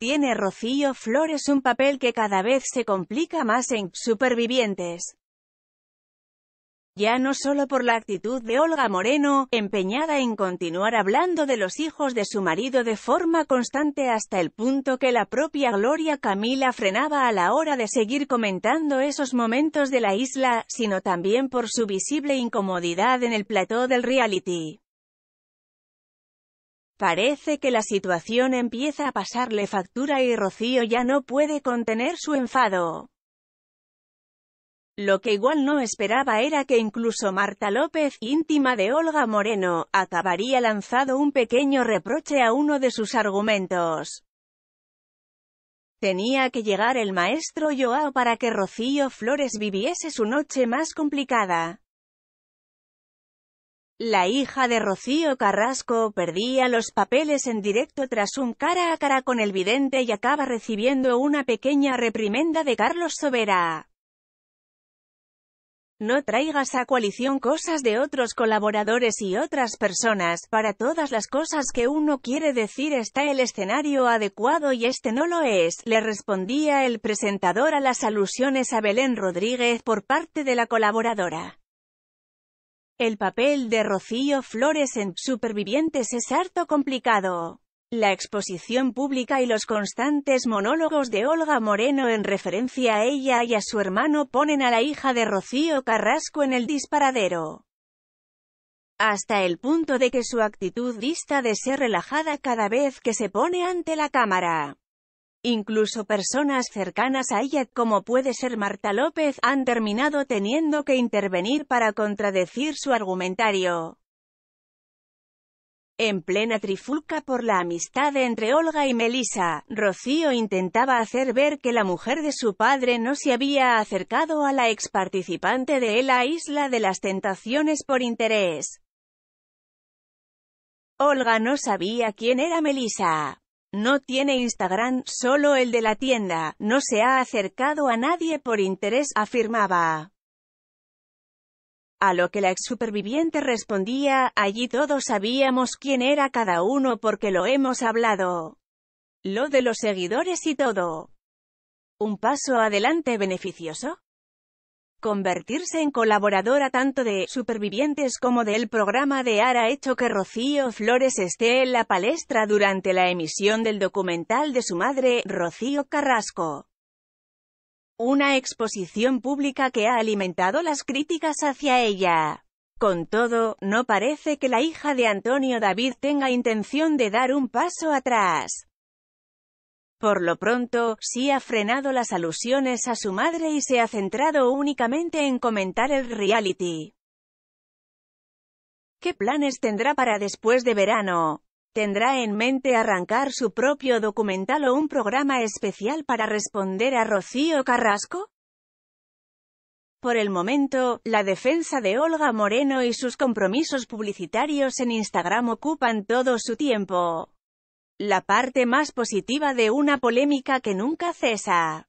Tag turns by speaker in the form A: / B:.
A: Tiene Rocío Flores un papel que cada vez se complica más en Supervivientes. Ya no solo por la actitud de Olga Moreno, empeñada en continuar hablando de los hijos de su marido de forma constante hasta el punto que la propia Gloria Camila frenaba a la hora de seguir comentando esos momentos de la isla, sino también por su visible incomodidad en el plató del reality. Parece que la situación empieza a pasarle factura y Rocío ya no puede contener su enfado. Lo que igual no esperaba era que incluso Marta López, íntima de Olga Moreno, acabaría lanzado un pequeño reproche a uno de sus argumentos. Tenía que llegar el maestro Joao para que Rocío Flores viviese su noche más complicada. La hija de Rocío Carrasco perdía los papeles en directo tras un cara a cara con el vidente y acaba recibiendo una pequeña reprimenda de Carlos Sobera. No traigas a coalición cosas de otros colaboradores y otras personas, para todas las cosas que uno quiere decir está el escenario adecuado y este no lo es, le respondía el presentador a las alusiones a Belén Rodríguez por parte de la colaboradora. El papel de Rocío Flores en Supervivientes es harto complicado. La exposición pública y los constantes monólogos de Olga Moreno en referencia a ella y a su hermano ponen a la hija de Rocío Carrasco en el disparadero. Hasta el punto de que su actitud dista de ser relajada cada vez que se pone ante la cámara. Incluso personas cercanas a ella, como puede ser Marta López, han terminado teniendo que intervenir para contradecir su argumentario. En plena trifulca por la amistad entre Olga y Melissa, Rocío intentaba hacer ver que la mujer de su padre no se había acercado a la ex participante de la Isla de las Tentaciones por interés. Olga no sabía quién era Melissa. No tiene Instagram, solo el de la tienda, no se ha acercado a nadie por interés, afirmaba. A lo que la ex superviviente respondía, allí todos sabíamos quién era cada uno porque lo hemos hablado. Lo de los seguidores y todo. Un paso adelante beneficioso. Convertirse en colaboradora tanto de Supervivientes como del programa de AR ha hecho que Rocío Flores esté en la palestra durante la emisión del documental de su madre, Rocío Carrasco. Una exposición pública que ha alimentado las críticas hacia ella. Con todo, no parece que la hija de Antonio David tenga intención de dar un paso atrás. Por lo pronto, sí ha frenado las alusiones a su madre y se ha centrado únicamente en comentar el reality. ¿Qué planes tendrá para después de verano? ¿Tendrá en mente arrancar su propio documental o un programa especial para responder a Rocío Carrasco? Por el momento, la defensa de Olga Moreno y sus compromisos publicitarios en Instagram ocupan todo su tiempo. La parte más positiva de una polémica que nunca cesa.